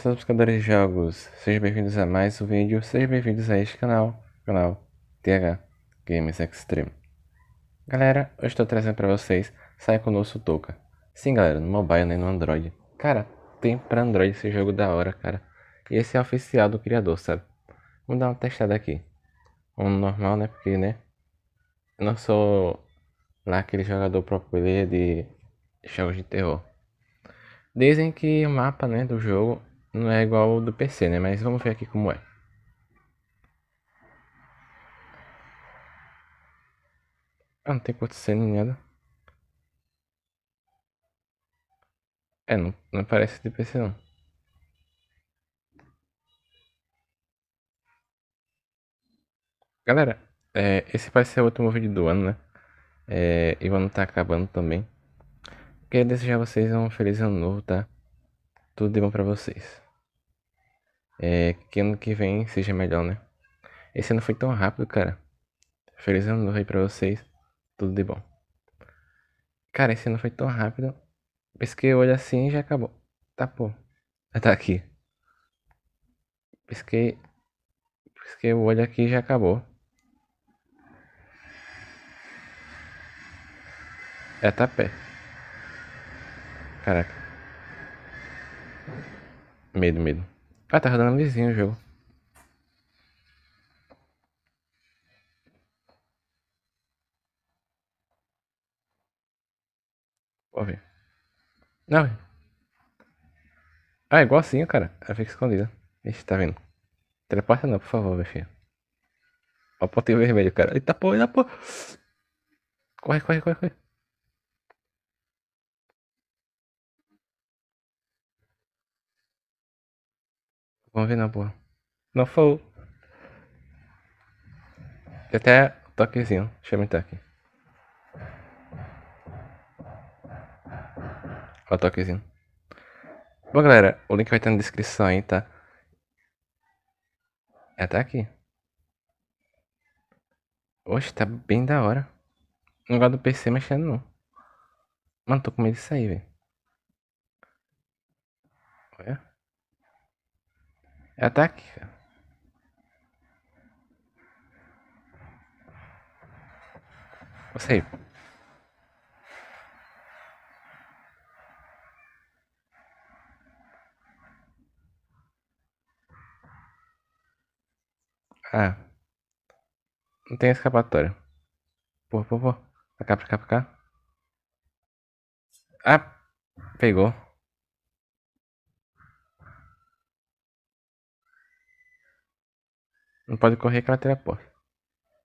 Saudações buscadores de jogos, sejam bem-vindos a mais um vídeo, sejam bem-vindos a este canal, canal TH Games Extreme. Galera, hoje estou trazendo para vocês Sai Conosco toca. Sim galera, no mobile nem no Android. Cara, tem para Android esse jogo da hora, cara. E esse é oficial do criador, sabe? Vamos dar uma testada aqui. Um normal, né? Porque, né? Eu não sou lá aquele jogador próprio de jogos de terror. Dizem que o mapa né, do jogo não é igual ao do PC, né? Mas vamos ver aqui como é. Ah, não tem acontecendo nem nada. É, não, não aparece de PC não. Galera, é, esse vai ser o último vídeo do ano, né? É, e o ano tá acabando também. Quero desejar a vocês um feliz ano novo, tá? Tudo de bom pra vocês. É, que ano que vem seja melhor, né? Esse ano foi tão rápido, cara. Feliz ano novo aí pra vocês. Tudo de bom. Cara, esse ano foi tão rápido. Pesquei o olho assim e já acabou. Tá, pô. tá aqui. Pesquei. Pesquei o olho aqui e já acabou. É tá pé. Caraca. Medo, medo. Ah, tá rodando vizinho o jogo. Pode ver. Não, Ah, é igualzinho, cara. Ela fica escondida. Ixi, tá vendo? Teleporta não, por favor, meu filho. Ó o pontinho vermelho, cara. Eita pô, eita pô. Corre, corre, corre, corre. Vamos ver na boa. Não falou. Tem até toquezinho. Chama toque. Ó, toquezinho. Bom, galera, o link vai estar na descrição aí, tá? É até aqui. Oxe, tá bem da hora. Não gosto do PC mexendo, não. Mano, tô com medo de sair, velho. Olha. É ataque, cara. Você. Ah. Não tem escapatória. Por pô, Pra cá, pra cá, pra cá. Ah. Pegou. Não pode correr que ela teleport.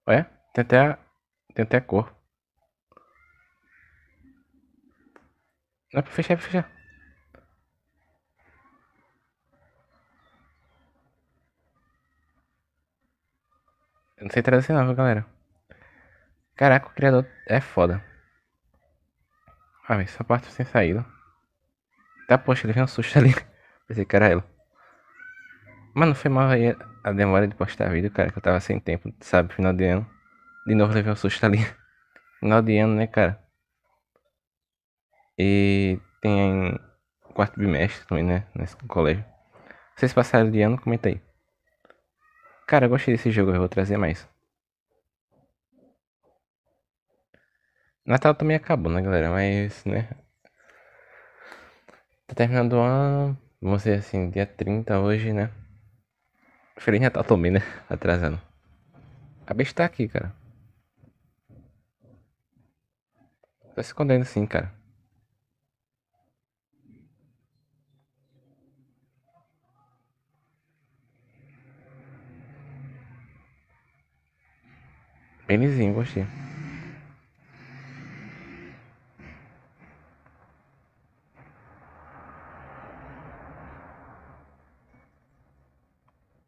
Ué? Tem até, tem até cor. Não é pra fechar, pra fechar. Eu não sei traduzir não, galera. Caraca, o criador é foda. Ah, essa parte sem saída. Tá, poxa, ele veio um susto ali. Pensei que era ela. Mano, foi mal aí a demora de postar vídeo, cara, que eu tava sem tempo, sabe? Final de ano. De novo levei um susto ali. Final de ano, né, cara? E tem quarto bimestre também, né? Nesse colégio. Vocês passaram de ano, comenta aí. Cara, eu gostei desse jogo, eu vou trazer mais. Natal também acabou, né, galera? Mas, né? Tá terminando o ano. Vamos dizer assim, dia 30 hoje, né? Feliz Natal também, né? Atrasando. A bicha tá aqui, cara. Tá se escondendo assim, cara. Benizinho, gostei.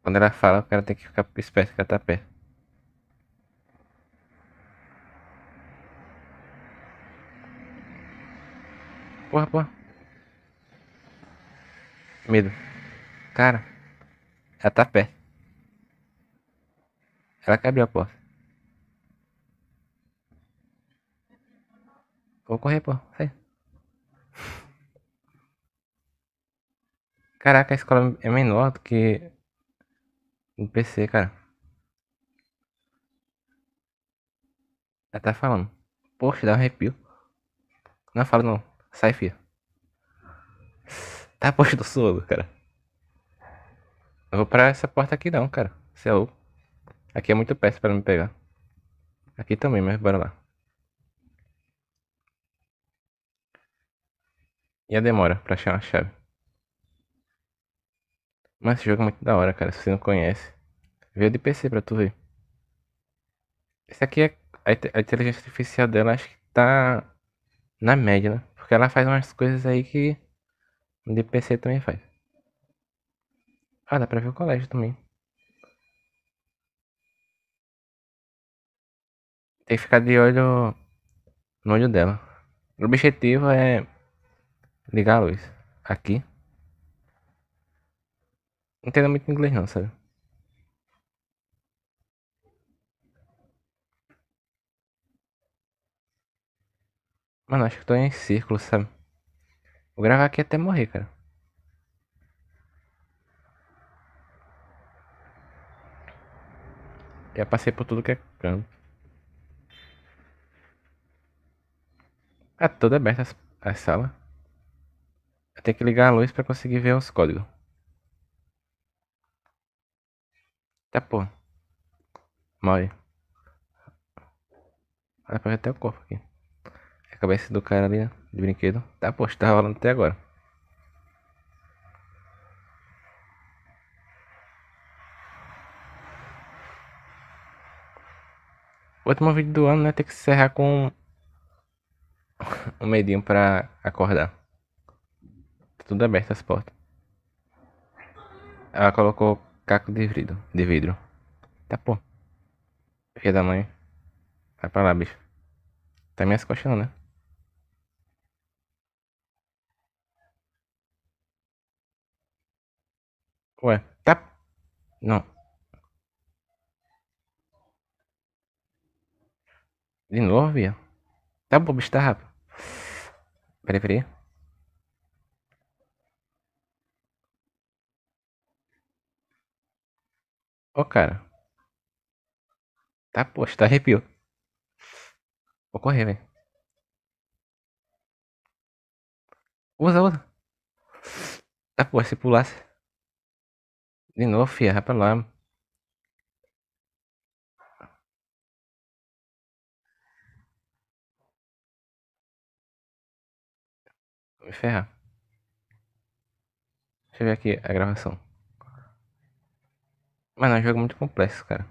Quando ela fala, o cara tem que ficar esperto que ela tá perto. Porra, porra. Medo. Cara, ela tá perto. Ela que abriu a porta. Vou correr, pô. Sai. Caraca, a escola é menor do que um PC, cara. Até falando. Poxa, dá um arrepio. Não fala não. Sai, filho. Tá poxa do solo, cara. Eu vou pra essa porta aqui não, cara. Você é louco. Aqui é muito perto pra me pegar. Aqui também, mas bora lá. E a demora pra achar uma chave. Mas esse jogo é muito da hora, cara. Se você não conhece, veio de PC pra tu ver. Esse aqui é. A inteligência artificial dela acho que tá na média, né? Porque ela faz umas coisas aí que. O de PC também faz. Ah, dá pra ver o colégio também. Tem que ficar de olho no olho dela. O objetivo é ligar a luz aqui. Não entendo muito inglês não, sabe? Mano, acho que tô em círculo, sabe? Vou gravar aqui até morrer, cara. Já passei por tudo que é canto. Tá toda aberta a sala. Eu tenho que ligar a luz pra conseguir ver os códigos. Tá, pô. Morre. Vai pegar até o corpo aqui. A cabeça do cara ali, né, De brinquedo. Tá, pô, tá rolando até agora. O último vídeo do ano, né? Tem que encerrar com um medinho pra acordar. Tá tudo aberto as portas. Ela colocou caco de vidro. De vidro. Tá pô. Filha da mãe. Vai pra lá, bicho. Tá minhas costas, né? Ué, tá. Não. De novo, via. Tá bom, bicho, tá rápido. Peraí, peraí. Ó, cara. Tá, poxa, tá arrepio. Vou correr, velho. Usa, usa. Tá, poxa se pulasse. De novo, fia, vai pra lá. Vou me ferrar. Deixa eu ver aqui a gravação. Mano, é um jogo muito complexo, cara.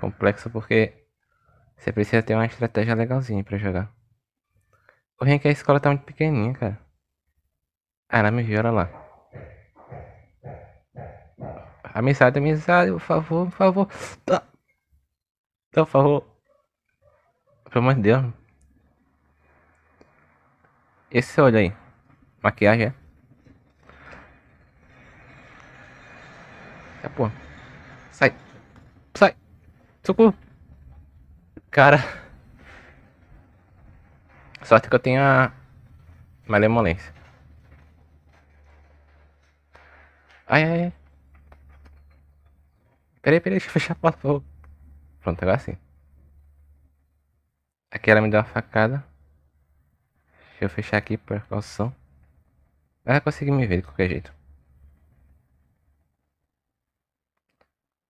Complexo porque você precisa ter uma estratégia legalzinha pra jogar. O que a escola tá muito pequenininha, cara. Caramba, ah, viu? Olha lá. Amizade, amizade, por favor, por favor. Tá. tá. Por favor. Pelo amor de Deus. Esse olho aí. Maquiagem é. É, pô. Socorro. Cara. Sorte que eu tenho a malemolência. Ai, ai, ai. Peraí, peraí, deixa eu fechar a porta. Pronto, agora sim. Aqui ela me deu uma facada. Deixa eu fechar aqui por precaução. Ela consegue me ver de qualquer jeito.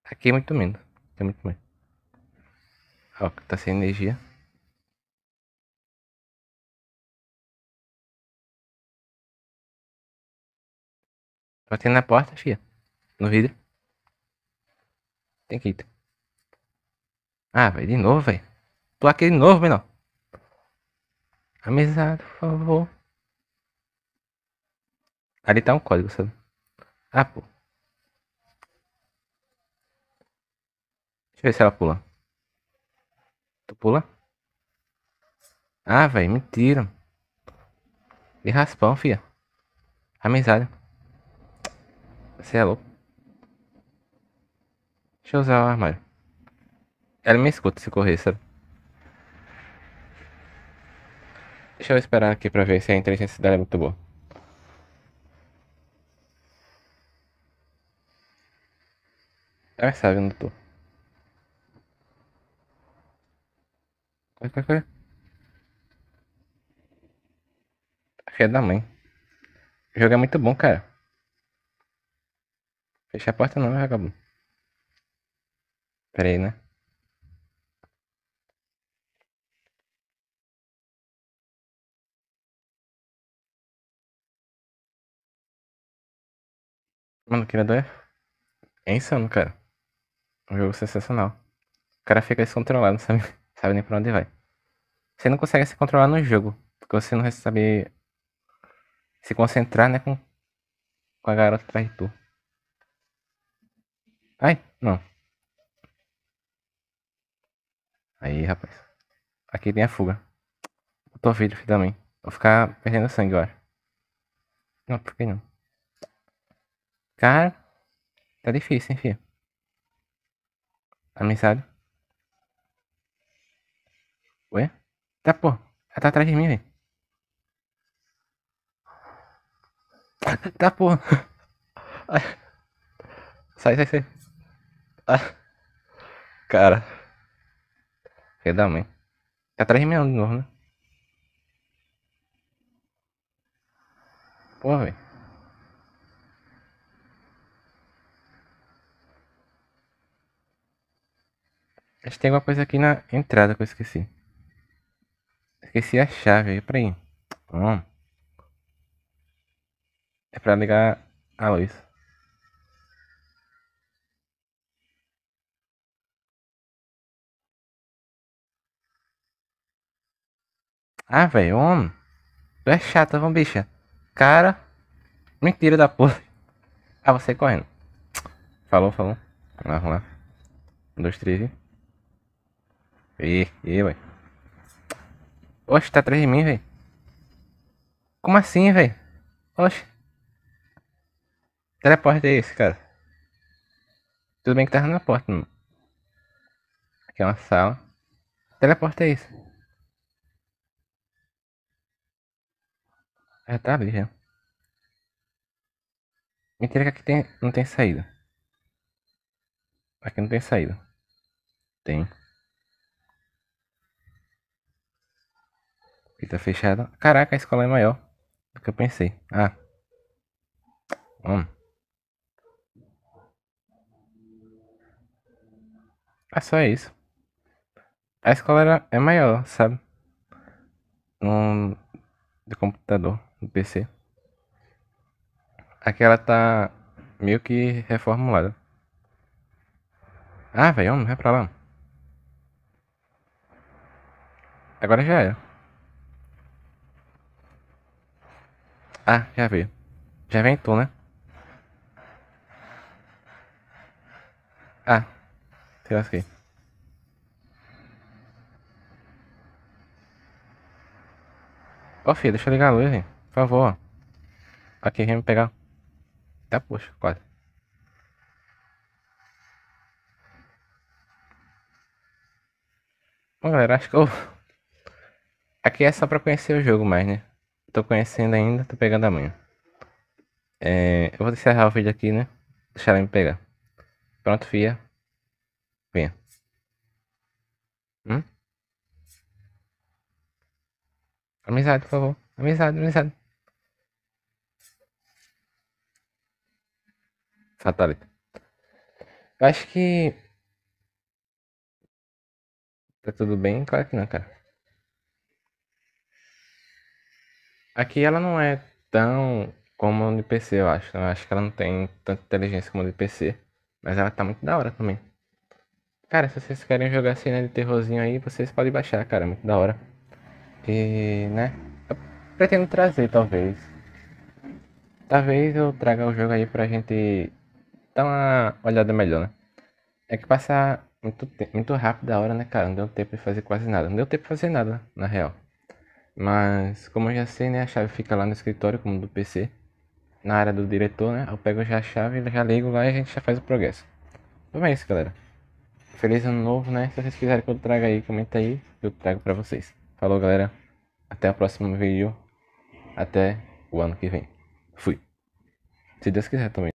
Aqui é muito menos. Tem é muito menos. Ó, tá sem energia. Batendo na porta, fia. No vidro. Tem que ir. Ah, vai de novo, velho. Plaquei de novo, menor. Amizade, por favor. Ali tá um código, sabe? Ah, pô. Deixa eu ver se ela pula. Tu pula? Ah, velho, mentira. E raspão, fia. Amizade. Você é louco? Deixa eu usar o armário. Ela me escuta se correr, sabe? Deixa eu esperar aqui pra ver se a inteligência dela é muito boa. Ela sabe onde eu tô. Corre, corre, corre. Fé da mãe. O jogo é muito bom, cara. Fecha a porta não, vagabundo. Pera aí, né? Mano, criador é... é insano, cara. Um jogo sensacional. O cara fica descontrolado, sabe? sabe nem pra onde vai. Você não consegue se controlar no jogo, porque você não sabe se concentrar, né, com, com a garota atrás de tu. Ai, não. Aí, rapaz. Aqui tem a fuga. tô vidro aqui também. Vou ficar perdendo sangue, eu acho. Não, por que não? Cara, tá difícil, enfim Amizade. Ué? Tá, pô. Ela tá atrás de mim, velho. Tá, pô. Sai, sai, sai. Ah, Cara. Filha da mãe. Tá atrás de mim de novo, né? Porra, velho. Acho que tem alguma coisa aqui na entrada que eu esqueci. Esqueci a chave aí, peraí. Hum. É pra ligar a luz. Ah, velho, homem. Tu é chata, vamos, bicha. Cara. Mentira da porra. Ah, você correndo. Falou, falou. Vamos lá, vamos lá. Um, dois, três e. E, e, velho. Oxe, tá atrás de mim, velho. Como assim, velho? Oxe. Teleporte é esse, cara. Tudo bem que tava na porta, mano. Aqui é uma sala. Teleporte é esse. Já tá ali, já. Mentira que aqui tem, não tem saída. Aqui não tem saída. Tem. tá fechada. Caraca, a escola é maior do que eu pensei. Ah. Hum. É só isso. A escola era, é maior, sabe? No, do computador, do PC. Aqui ela tá meio que reformulada. Ah, velho, não é pra lá. Agora já era. Ah, já veio. Já ventou, né? Ah, te lasquei. Ó, oh, filho, deixa eu ligar a luz, hein? Por favor. Aqui, vem me pegar. Tá, poxa, quase. Bom, galera, acho que eu... Aqui é só pra conhecer o jogo mais, né? Tô conhecendo ainda, tô pegando a manha. É, eu vou encerrar o vídeo aqui, né? Deixar ela me pegar. Pronto, fia. Venha. Hum? Amizade, por favor. Amizade, amizade. Fatalita. Eu acho que. Tá tudo bem? Claro que não, cara. Aqui ela não é tão como no PC, eu acho. Né? Eu acho que ela não tem tanta inteligência como no PC. Mas ela tá muito da hora também. Cara, se vocês querem jogar cena de terrorzinho aí, vocês podem baixar, cara. muito da hora. E, né? Eu pretendo trazer, talvez. Talvez eu traga o jogo aí pra gente dar uma olhada melhor, né? É que passar muito, muito rápido a hora, né, cara? Não deu tempo de fazer quase nada. Não deu tempo de fazer nada, na real. Mas como eu já sei, né, a chave fica lá no escritório, como do PC, na área do diretor, né? Eu pego já a chave, já ligo lá e a gente já faz o progresso. Então é isso, galera. Feliz ano novo, né? Se vocês quiserem que eu traga aí, comenta aí, eu trago pra vocês. Falou, galera. Até o próximo vídeo. Até o ano que vem. Fui. Se Deus quiser também.